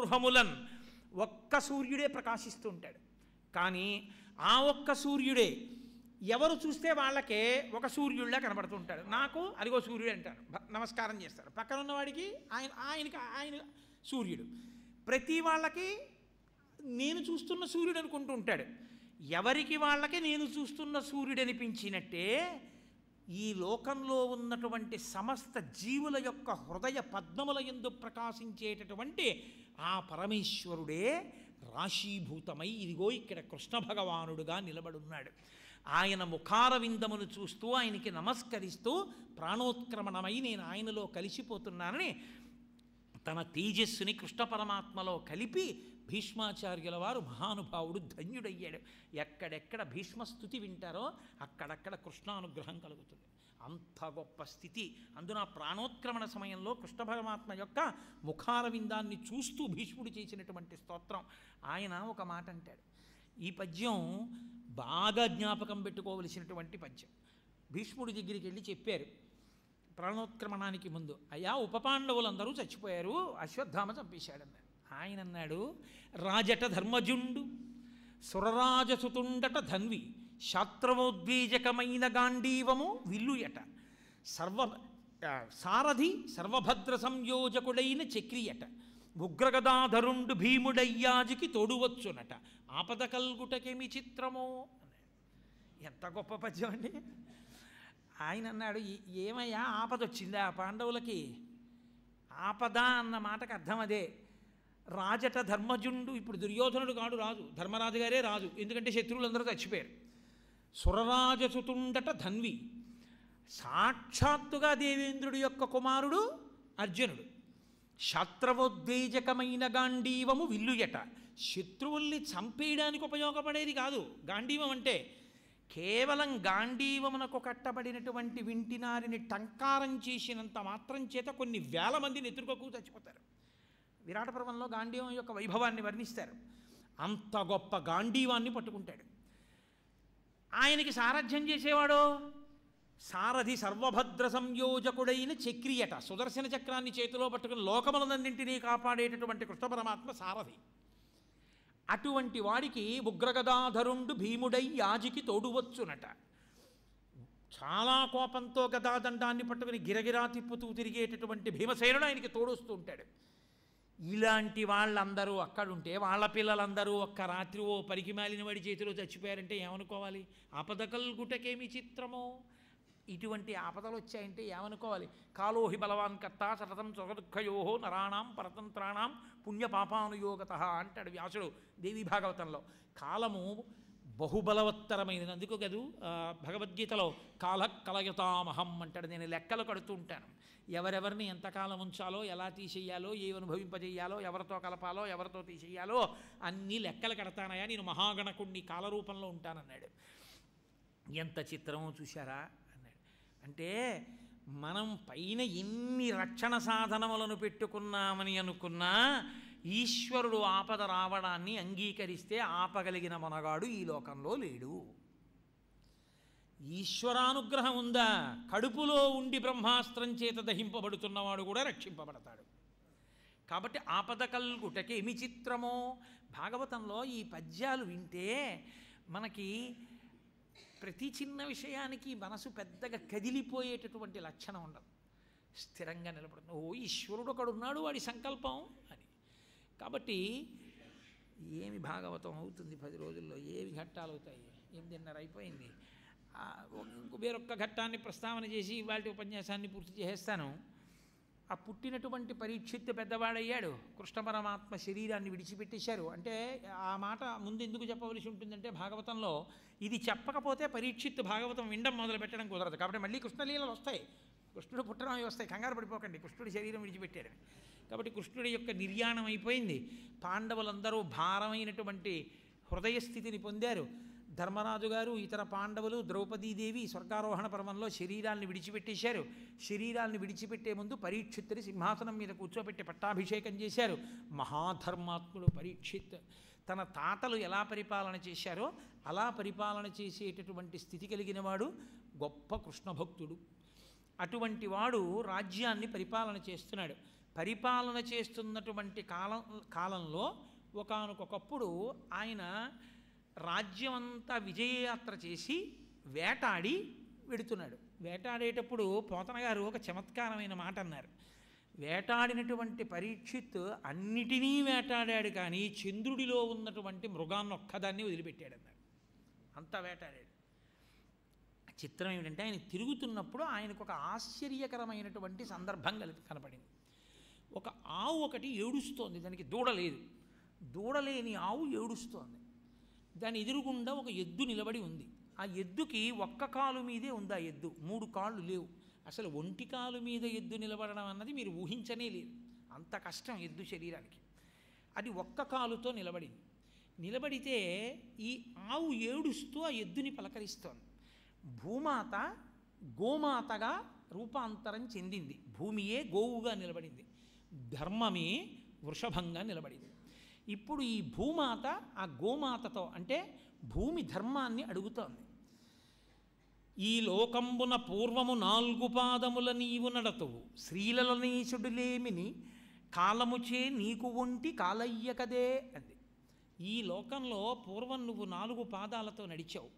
గృహములన్ ఒక్క సూర్యుడే ప్రకాశిస్తూ ఉంటాడు కానీ ఆ ఒక్క సూర్యుడే ఎవరు చూస్తే వాళ్ళకే ఒక సూర్యుడిలా కనబడుతూ ఉంటాడు నాకు అదిగో సూర్యుడు అంటారు నమస్కారం చేస్తారు పక్కన ఉన్నవాడికి ఆయన ఆయనకి ఆయన సూర్యుడు ప్రతి వాళ్ళకి నేను చూస్తున్న సూర్యుడు అనుకుంటూ ఉంటాడు ఎవరికి వాళ్ళకి నేను చూస్తున్న సూర్యుడు అనిపించినట్టే ఈ లోకంలో ఉన్నటువంటి సమస్త జీవుల యొక్క హృదయ పద్మముల ఎందు ప్రకాశించేటటువంటి ఆ పరమేశ్వరుడే రాశీభూతమై ఇదిగో ఇక్కడ కృష్ణ భగవానుడుగా నిలబడున్నాడు ఆయన ముఖారవిందమును చూస్తూ ఆయనకి నమస్కరిస్తూ ప్రాణోత్క్రమణమై నేను ఆయనలో కలిసిపోతున్నానని తన తేజస్సుని కృష్ణ పరమాత్మలో కలిపి భీష్మాచార్యుల వారు మహానుభావుడు ధన్యుడయ్యాడు ఎక్కడెక్కడ భీష్మస్థుతి వింటారో అక్కడక్కడ కృష్ణానుగ్రహం కలుగుతుంది అంత గొప్ప స్థితి అందున ప్రాణోత్క్రమణ సమయంలో కృష్ణ పరమాత్మ యొక్క ముఖాల విందాన్ని చూస్తూ భీష్ముడు చేసినటువంటి స్తోత్రం ఆయన ఒక మాట అంటాడు ఈ పద్యం బాగా జ్ఞాపకం పెట్టుకోవలసినటువంటి పద్యం భీష్ముడి దగ్గరికి వెళ్ళి చెప్పారు ప్రాణోత్క్రమణానికి ముందు అయా ఉపపాండవులందరూ చచ్చిపోయారు అశ్వత్థామ చంపేశాడన్నారు ఆయన అన్నాడు రాజట ధర్మజుండు సురరాజసుతుండట ధన్వి శాత్రవోద్బీజకమైన గాంధీవము విల్లుయట సర్వ సారథి సర్వభద్ర సంయోజకుడైన చక్రియట ఉగ్రగదాధరుండు భీముడయ్యాజికి తోడువచ్చునట ఆపద కల్గుటకేమి చిత్రమో ఎంత గొప్ప పద్యం అండి ఆయన అన్నాడు ఏమయ్యా ఆపద వచ్చిందా పాండవులకి ఆపద అన్న మాటకు అర్థం అదే రాజట ధర్మజుండు ఇప్పుడు దుర్యోధనుడు కాడు రాజు ధర్మరాజు గారే రాజు ఎందుకంటే శత్రువులందరూ చచ్చిపోయారు సురరాజసుతుండట ధన్వి సాక్షాత్తుగా దేవేంద్రుడి యొక్క కుమారుడు అర్జునుడు శత్రవోద్వేజకమైన గాంధీవము విల్లుయట శత్రువుల్ని చంపేయడానికి ఉపయోగపడేది కాదు గాంధీవం అంటే కేవలం గాంధీవమునకు కట్టబడినటువంటి వింటినారిని టంకారం చేసినంత మాత్రం చేత కొన్ని వేల మందిని ఎదుర్కోకు చచ్చిపోతారు విరాట పర్వంలో గాంధీవం యొక్క వైభవాన్ని వర్ణిస్తారు అంత గొప్ప గాంధీవాన్ని పట్టుకుంటాడు ఆయనకి సారథ్యం చేసేవాడు సారథి సర్వభద్ర సంయోజకుడైన చక్రియట సుదర్శన చక్రాన్ని చేతిలో పట్టుకుని లోకములనన్నింటినీ కాపాడేటటువంటి కృష్ణ పరమాత్మ సారథి అటువంటి వాడికి ఉగ్రగదాధరుండు భీముడై యాజికి తోడువచ్చునట చాలా కోపంతో గదాదండాన్ని పట్టుకుని గిరగిరా తిప్పుతూ తిరిగేటటువంటి భీమసేనుడు ఆయనకి తోడొస్తూ ఉంటాడు ఇలాంటి వాళ్ళందరూ అక్కడుంటే వాళ్ళ పిల్లలందరూ ఒక్క రాత్రి ఓ పరికి మాలిన వాడి చేతిలో చచ్చిపోయారంటే ఏమనుకోవాలి గుటకేమి చిత్రమో ఇటువంటి ఆపదలు వచ్చాయంటే ఏమనుకోవాలి కాలోహి బలవాన్ కర్త సతతం సుఖదుఖయోహో నరాణం పరతంత్రాణం పుణ్యపాపానుయోగత అంటాడు వ్యాసుడు దేవీ భాగవతంలో కాలము బహుబలవత్తరమైనది అందుకో కదూ భగవద్గీతలో కాల అంటాడు నేను లెక్కలు కడుతూ ఉంటాను ఎవరెవరిని ఎంతకాలం ఉంచాలో ఎలా తీసేయాలో ఏవి అనుభవింపజేయాలో ఎవరితో కలపాలో ఎవరితో తీసేయాలో అన్నీ లెక్కలు కడతానయా నేను మహాగణకుణ్ణి కాలరూపంలో ఉంటానన్నాడు ఎంత చిత్రమో చూశారా అన్నాడు అంటే మనం పైన ఎన్ని రక్షణ సాధనములను పెట్టుకున్నామని అనుకున్నా ఈశ్వరుడు ఆపద రావడాన్ని అంగీకరిస్తే ఆపగలిగిన మనగాడు ఈ లోకంలో లేడు ఈశ్వరానుగ్రహం ఉందా కడుపులో ఉండి బ్రహ్మాస్త్రం చేత దహింపబడుతున్నవాడు కూడా రక్షింపబడతాడు కాబట్టి ఆపద కల్గుటకేమి చిత్రమో భాగవతంలో ఈ పద్యాలు వింటే మనకి ప్రతి చిన్న విషయానికి మనసు పెద్దగా కదిలిపోయేటటువంటి లక్షణం ఉండదు స్థిరంగా నిలబడుతుంది ఓ ఈశ్వరుడు ఒకడున్నాడు వాడి సంకల్పం కాబట్టి ఏమి భాగవతం అవుతుంది పది రోజుల్లో ఏమి ఘట్టాలు అవుతాయి ఎనిమిదిన్నర అయిపోయింది వేరొక్క ఘట్టాన్ని ప్రస్తావన చేసి వాటి ఉపన్యాసాన్ని పూర్తి చేసేస్తాను ఆ పుట్టినటువంటి పరీక్షిత్ పెద్దవాడయ్యాడు కృష్ణ పరమాత్మ శరీరాన్ని విడిచిపెట్టేశారు అంటే ఆ మాట ముందు ఎందుకు చెప్పవలసి ఉంటుందంటే భాగవతంలో ఇది చెప్పకపోతే పరీక్షిత్ భాగవతం వినడం మొదలు పెట్టడం కుదరదు కాబట్టి మళ్ళీ కృష్ణలీలలు వస్తాయి కృష్ణుడు పుట్టడం వస్తాయి కంగారు పడిపోకండి కృష్ణుడు శరీరం విడిచిపెట్టారు కాబట్టి కృష్ణుడి యొక్క నిర్యాణం అయిపోయింది పాండవులందరూ భారమైనటువంటి హృదయస్థితిని పొందారు ధర్మరాజు గారు ఇతర పాండవులు ద్రౌపదీదేవి స్వర్గారోహణ పర్వంలో శరీరాల్ని విడిచిపెట్టేశారు శరీరాల్ని విడిచిపెట్టే ముందు పరీక్షిత్తుని సింహాసనం మీద కూర్చోబెట్టి పట్టాభిషేకం చేశారు మహాధర్మాత్ముడు పరీక్షిత్ తన తాతలు ఎలా పరిపాలన చేశారో అలా పరిపాలన చేసేటటువంటి స్థితి కలిగిన వాడు గొప్ప కృష్ణభక్తుడు అటువంటి వాడు రాజ్యాన్ని పరిపాలన చేస్తున్నాడు పరిపాలన చేస్తున్నటువంటి కాలం కాలంలో ఒకనకొకప్పుడు ఆయన రాజ్యం అంతా విజయయాత్ర చేసి వేటాడి వెడుతున్నాడు వేటాడేటప్పుడు పోతన గారు ఒక చమత్కారమైన మాట అన్నారు వేటాడినటువంటి పరీక్షిత్ అన్నిటినీ వేటాడాడు కానీ చంద్రుడిలో ఉన్నటువంటి మృగాన్ని ఒక్కదాన్ని అన్నారు అంతా వేటాడాడు చిత్రం ఏమిటంటే ఆయన తిరుగుతున్నప్పుడు ఆయనకు ఒక ఆశ్చర్యకరమైనటువంటి సందర్భం కలిపి కనపడింది ఒక ఆవు ఒకటి ఏడుస్తోంది దానికి దూడలేదు దూడలేని ఆవు ఏడుస్తోంది దాని ఎదురుగుండా ఒక ఎద్దు నిలబడి ఉంది ఆ ఎద్దుకి ఒక్క కాలు మీదే ఉంది ఆ ఎద్దు మూడు కాళ్ళు లేవు అసలు ఒంటి కాలు మీద ఎద్దు నిలబడడం అన్నది మీరు ఊహించనే లేదు అంత కష్టం ఎద్దు శరీరానికి అది ఒక్క కాలుతో నిలబడింది నిలబడితే ఈ ఆవు ఏడుస్తూ ఆ ఎద్దుని పలకరిస్తోంది భూమాత గోమాతగా రూపాంతరం చెందింది భూమియే గోవుగా నిలబడింది ధర్మమే వృషభంగా నిలబడింది ఇప్పుడు ఈ భూమాత ఆ గోమాతతో అంటే భూమి ధర్మాన్ని అడుగుతోంది ఈ లోకంబున పూర్వము నాలుగు పాదముల నీవు నడతువు స్త్రీలలనీచుడులేమిని కాలముచే నీకు ఒంటి కాలయ్యకదే అంది ఈ లోకంలో పూర్వం నువ్వు నాలుగు పాదాలతో నడిచావు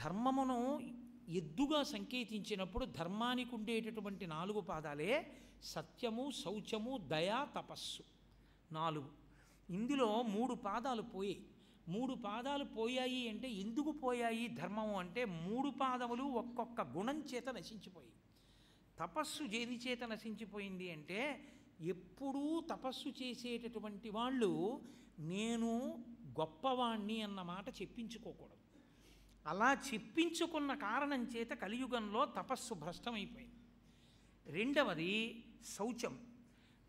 ధర్మమును ఎద్దుగా సంకేతించినప్పుడు ధర్మానికి ఉండేటటువంటి నాలుగు పాదాలే సత్యము శౌచము దయా తపస్సు నాలుగు ఇందులో మూడు పాదాలు పోయి మూడు పాదాలు పోయాయి అంటే ఎందుకు పోయాయి ధర్మము అంటే మూడు పాదములు ఒక్కొక్క గుణం చేత నశించిపోయి తపస్సు దేని చేత నశించిపోయింది అంటే ఎప్పుడూ తపస్సు చేసేటటువంటి వాళ్ళు నేను గొప్పవాణ్ణి అన్న మాట చెప్పించుకోకూడదు అలా చెప్పించుకున్న కారణం చేత కలియుగంలో తపస్సు భ్రష్టమైపోయింది రెండవది శౌచం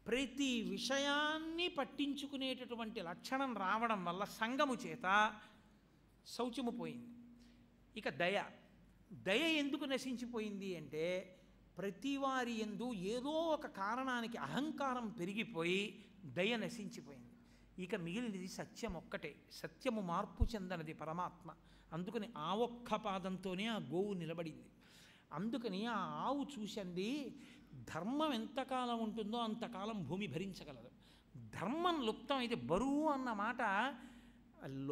ప్రతి విషయాన్ని పట్టించుకునేటటువంటి లక్షణం రావడం వల్ల సంగము చేత శౌచము పోయింది ఇక దయ దయ ఎందుకు నశించిపోయింది అంటే ప్రతివారి ఎందు ఏదో ఒక కారణానికి అహంకారం పెరిగిపోయి దయ నశించిపోయింది ఇక మిగిలినది సత్యం ఒక్కటే సత్యము మార్పు చెందనది పరమాత్మ అందుకని ఆ ఒక్క పాదంతోనే ఆ గోవు నిలబడింది అందుకని ఆ ఆవు చూసింది ధర్మం ఎంతకాలం ఉంటుందో అంతకాలం భూమి భరించగలదు ధర్మం లుప్తం అయితే బరువు అన్న మాట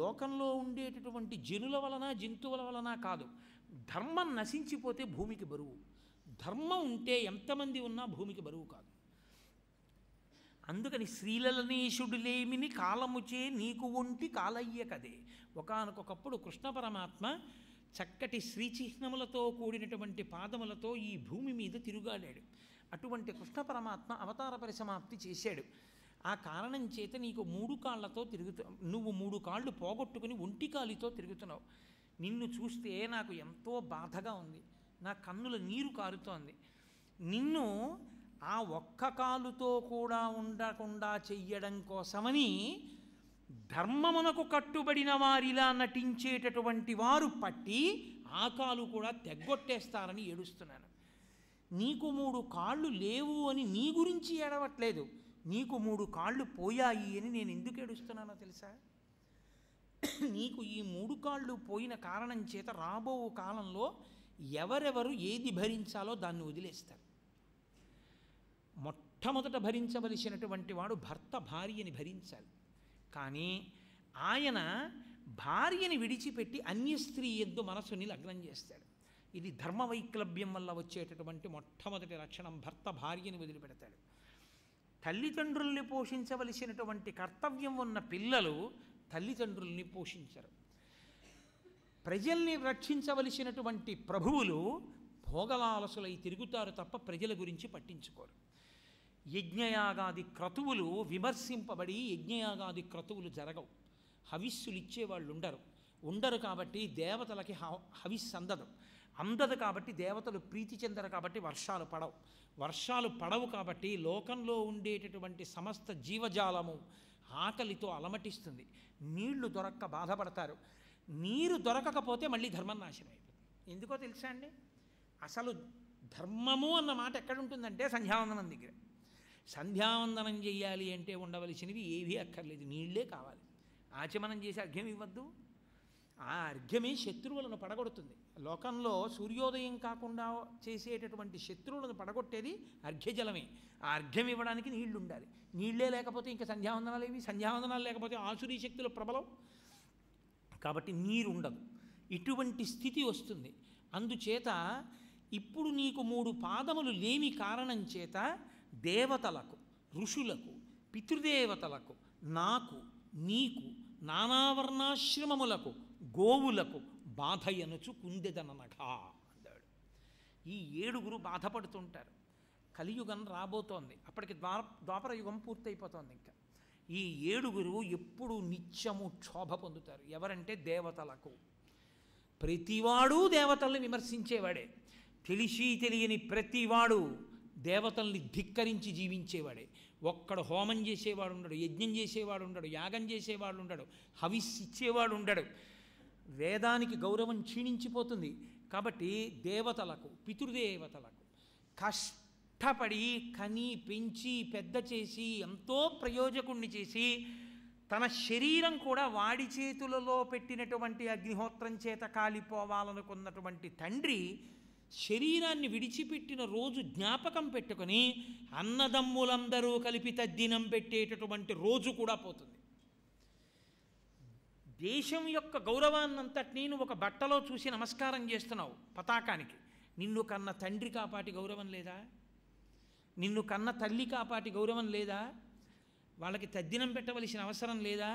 లోకంలో ఉండేటటువంటి జనుల వలన జంతువుల వలన కాదు ధర్మం నశించిపోతే భూమికి బరువు ధర్మం ఉంటే ఎంతమంది ఉన్నా భూమికి బరువు కాదు అందుకని లేమిని కాలముచే నీకు ఒంటి కాలయ్య కదే ఒకనకొకప్పుడు కృష్ణ పరమాత్మ చక్కటి శ్రీచిహ్నములతో కూడినటువంటి పాదములతో ఈ భూమి మీద తిరుగాడాడు అటువంటి కృష్ణ పరమాత్మ అవతార పరిసమాప్తి చేశాడు ఆ కారణం చేత నీకు మూడు కాళ్ళతో తిరుగుతు నువ్వు మూడు కాళ్ళు పోగొట్టుకుని ఒంటి కాలితో తిరుగుతున్నావు నిన్ను చూస్తే నాకు ఎంతో బాధగా ఉంది నా కన్నుల నీరు కారుతోంది నిన్ను ఆ ఒక్క కాలుతో కూడా ఉండకుండా చెయ్యడం కోసమని ధర్మమునకు కట్టుబడిన వారిలా నటించేటటువంటి వారు పట్టి ఆ కాలు కూడా తెగ్గొట్టేస్తారని ఏడుస్తున్నాను నీకు మూడు కాళ్ళు లేవు అని నీ గురించి ఏడవట్లేదు నీకు మూడు కాళ్ళు పోయాయి అని నేను ఎందుకు ఏడుస్తున్నానో తెలుసా నీకు ఈ మూడు కాళ్ళు పోయిన కారణం చేత రాబో కాలంలో ఎవరెవరు ఏది భరించాలో దాన్ని వదిలేస్తారు మొట్టమొదట భరించవలసినటువంటి వాడు భర్త భార్యని భరించాలి కానీ ఆయన భార్యని విడిచిపెట్టి అన్య స్త్రీ ఎద్దు మనసుని లగ్నం చేస్తాడు ఇది ధర్మవైక్లభ్యం వల్ల వచ్చేటటువంటి మొట్టమొదటి లక్షణం భర్త భార్యని వదిలిపెడతాడు తల్లిదండ్రుల్ని పోషించవలసినటువంటి కర్తవ్యం ఉన్న పిల్లలు తల్లిదండ్రుల్ని పోషించరు ప్రజల్ని రక్షించవలసినటువంటి ప్రభువులు భోగలాలసులై తిరుగుతారు తప్ప ప్రజల గురించి పట్టించుకోరు యజ్ఞయాగాది క్రతువులు విమర్శింపబడి యజ్ఞయాగాది క్రతువులు జరగవు హవిస్సులు ఇచ్చేవాళ్ళు ఉండరు ఉండరు కాబట్టి దేవతలకి హవిస్సు అందదు అందదు కాబట్టి దేవతలు ప్రీతి చెందరు కాబట్టి వర్షాలు పడవు వర్షాలు పడవు కాబట్టి లోకంలో ఉండేటటువంటి సమస్త జీవజాలము ఆకలితో అలమటిస్తుంది నీళ్లు దొరక్క బాధపడతారు నీరు దొరకకపోతే మళ్ళీ ధర్మం నాశనం అయిపోతుంది ఎందుకో తెలుసా అండి అసలు ధర్మము అన్న మాట ఎక్కడుంటుందంటే సంధ్యావందనం దగ్గర సంధ్యావందనం చేయాలి అంటే ఉండవలసినవి ఏవీ అక్కర్లేదు నీళ్లే కావాలి ఆచమనం చేసి అర్ఘ్యం ఇవ్వద్దు ఆ అర్ఘ్యమే శత్రువులను పడగొడుతుంది లోకంలో సూర్యోదయం కాకుండా చేసేటటువంటి శత్రువులను పడగొట్టేది అర్ఘ్యజలమే ఆ అర్ఘ్యం ఇవ్వడానికి నీళ్లు ఉండాలి నీళ్లే లేకపోతే ఇంకా సంధ్యావందనాలు ఏవి సంధ్యావందనాలు లేకపోతే ఆసురీ శక్తులు ప్రబలం కాబట్టి నీరు ఉండదు ఇటువంటి స్థితి వస్తుంది అందుచేత ఇప్పుడు నీకు మూడు పాదములు లేని కారణం చేత దేవతలకు ఋషులకు పితృదేవతలకు నాకు నీకు నానావర్ణాశ్రమములకు గోవులకు బాధయనుచు కుందెదననఘా అన్నాడు ఈ ఏడుగురు బాధపడుతుంటారు కలియుగం రాబోతోంది అప్పటికి ద్వార ద్వాపర యుగం పూర్తయిపోతోంది ఇంకా ఈ ఏడుగురు ఎప్పుడు నిత్యము క్షోభ పొందుతారు ఎవరంటే దేవతలకు ప్రతివాడు దేవతల్ని విమర్శించేవాడే తెలిసి తెలియని ప్రతివాడు దేవతల్ని ధిక్కరించి జీవించేవాడే ఒక్కడు హోమం చేసేవాడు ఉండడు యజ్ఞం చేసేవాడు ఉండడు యాగం చేసేవాడు ఉండడు హవిస్ ఇచ్చేవాడు ఉండడు వేదానికి గౌరవం క్షీణించిపోతుంది కాబట్టి దేవతలకు పితృదేవతలకు కష్టపడి కని పెంచి పెద్ద చేసి ఎంతో ప్రయోజకుణ్ణి చేసి తన శరీరం కూడా వాడి చేతులలో పెట్టినటువంటి అగ్నిహోత్రం చేత కాలిపోవాలనుకున్నటువంటి తండ్రి శరీరాన్ని విడిచిపెట్టిన రోజు జ్ఞాపకం పెట్టుకొని అన్నదమ్ములందరూ కలిపి తద్దినం పెట్టేటటువంటి రోజు కూడా పోతుంది దేశం యొక్క గౌరవాన్నంతటినీ నువ్వు ఒక బట్టలో చూసి నమస్కారం చేస్తున్నావు పతాకానికి నిన్ను కన్న తండ్రి కాపాటి గౌరవం లేదా నిన్ను కన్న తల్లి కాపాటి గౌరవం లేదా వాళ్ళకి తద్దినం పెట్టవలసిన అవసరం లేదా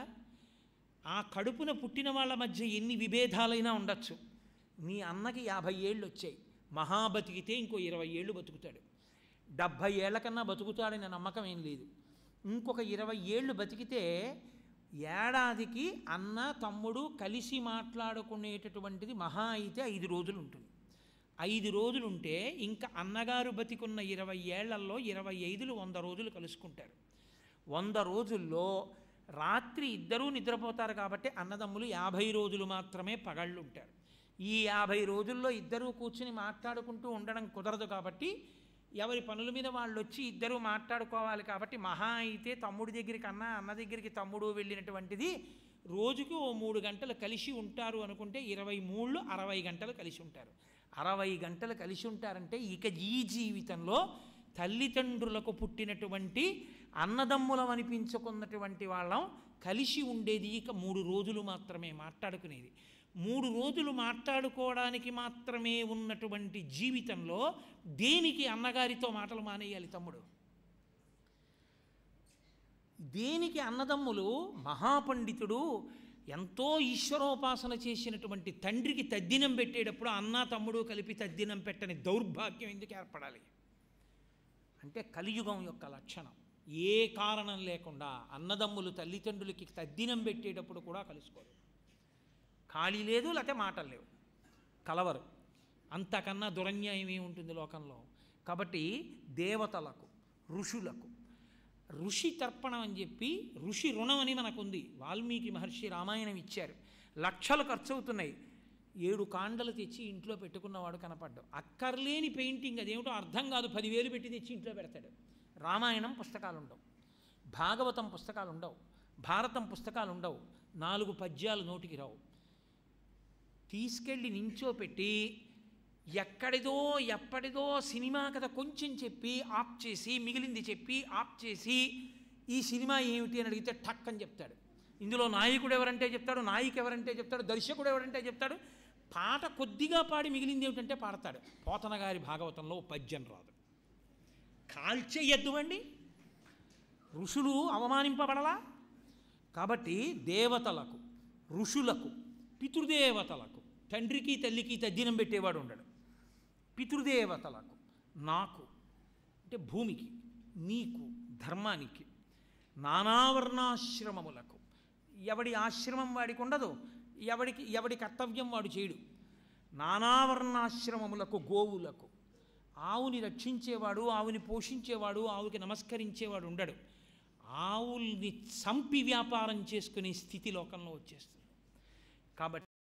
ఆ కడుపున పుట్టిన వాళ్ళ మధ్య ఎన్ని విభేదాలైనా ఉండొచ్చు మీ అన్నకి యాభై ఏళ్ళు వచ్చాయి మహా బతికితే ఇంకో ఇరవై ఏళ్ళు బతుకుతాడు డెబ్భై ఏళ్ల కన్నా బతుకుతాడనే నమ్మకం ఏం లేదు ఇంకొక ఇరవై ఏళ్ళు బతికితే ఏడాదికి అన్న తమ్ముడు కలిసి మాట్లాడుకునేటటువంటిది మహా అయితే ఐదు రోజులు ఉంటుంది ఐదు రోజులు ఉంటే ఇంకా అన్నగారు బతికున్న ఇరవై ఏళ్లలో ఇరవై ఐదులు వంద రోజులు కలుసుకుంటారు వంద రోజుల్లో రాత్రి ఇద్దరూ నిద్రపోతారు కాబట్టి అన్నదమ్ములు యాభై రోజులు మాత్రమే పగళ్ళుంటారు ఈ యాభై రోజుల్లో ఇద్దరూ కూర్చుని మాట్లాడుకుంటూ ఉండడం కుదరదు కాబట్టి ఎవరి పనుల మీద వాళ్ళు వచ్చి ఇద్దరూ మాట్లాడుకోవాలి కాబట్టి మహా అయితే తమ్ముడి దగ్గరికి అన్న అన్న దగ్గరికి తమ్ముడు వెళ్ళినటువంటిది రోజుకి ఓ మూడు గంటలు కలిసి ఉంటారు అనుకుంటే ఇరవై మూడు అరవై గంటలు కలిసి ఉంటారు అరవై గంటలు కలిసి ఉంటారంటే ఇక ఈ జీవితంలో తల్లిదండ్రులకు పుట్టినటువంటి అన్నదమ్ములం అనిపించుకున్నటువంటి వాళ్ళం కలిసి ఉండేది ఇక మూడు రోజులు మాత్రమే మాట్లాడుకునేది మూడు రోజులు మాట్లాడుకోవడానికి మాత్రమే ఉన్నటువంటి జీవితంలో దేనికి అన్నగారితో మాటలు మానేయాలి తమ్ముడు దేనికి అన్నదమ్ములు మహాపండితుడు ఎంతో ఈశ్వరోపాసన చేసినటువంటి తండ్రికి తద్దినం పెట్టేటప్పుడు అన్న తమ్ముడు కలిపి తద్దినం పెట్టని దౌర్భాగ్యం ఎందుకు ఏర్పడాలి అంటే కలియుగం యొక్క లక్షణం ఏ కారణం లేకుండా అన్నదమ్ములు తల్లిదండ్రులకి తద్దినం పెట్టేటప్పుడు కూడా కలుసుకోలేదు ఖాళీ లేదు లేకపోతే మాటలు లేవు కలవరు అంతకన్నా దురన్యాయం ఉంటుంది లోకంలో కాబట్టి దేవతలకు ఋషులకు ఋషి తర్పణం అని చెప్పి ఋషి రుణం అని మనకుంది వాల్మీకి మహర్షి రామాయణం ఇచ్చారు లక్షలు ఖర్చు అవుతున్నాయి ఏడు కాండలు తెచ్చి ఇంట్లో పెట్టుకున్నవాడు కనపడ్డాడు అక్కర్లేని పెయింటింగ్ అదేమిటో అర్థం కాదు పదివేలు పెట్టి తెచ్చి ఇంట్లో పెడతాడు రామాయణం పుస్తకాలు ఉండవు భాగవతం పుస్తకాలు ఉండవు భారతం పుస్తకాలు ఉండవు నాలుగు పద్యాలు నోటికి రావు తీసుకెళ్ళి నించోపెట్టి ఎక్కడిదో ఎప్పటిదో సినిమా కథ కొంచెం చెప్పి ఆఫ్ చేసి మిగిలింది చెప్పి ఆఫ్ చేసి ఈ సినిమా ఏమిటి అని అడిగితే ఠక్ అని చెప్తాడు ఇందులో నాయకుడు ఎవరంటే చెప్తాడు నాయిక ఎవరంటే చెప్తాడు దర్శకుడు ఎవరంటే చెప్తాడు పాట కొద్దిగా పాడి మిగిలింది ఏమిటంటే పాడతాడు పోతనగారి భాగవతంలో పద్యం రాదు కాల్చేయద్దువండి ఋషులు అవమానింపబడలా కాబట్టి దేవతలకు ఋషులకు పితృదేవతలకు తండ్రికి తల్లికి తద్దినం పెట్టేవాడు ఉండడు పితృదేవతలకు నాకు అంటే భూమికి నీకు ధర్మానికి నానావర్ణాశ్రమములకు ఎవడి ఆశ్రమం వాడికి ఉండదు ఎవడికి ఎవడి కర్తవ్యం వాడు చేయడు నానావర్ణాశ్రమములకు గోవులకు ఆవుని రక్షించేవాడు ఆవుని పోషించేవాడు ఆవుకి నమస్కరించేవాడు ఉండడు ఆవుల్ని చంపి వ్యాపారం చేసుకునే స్థితి లోకంలో వచ్చేస్తుంది కాబట్టి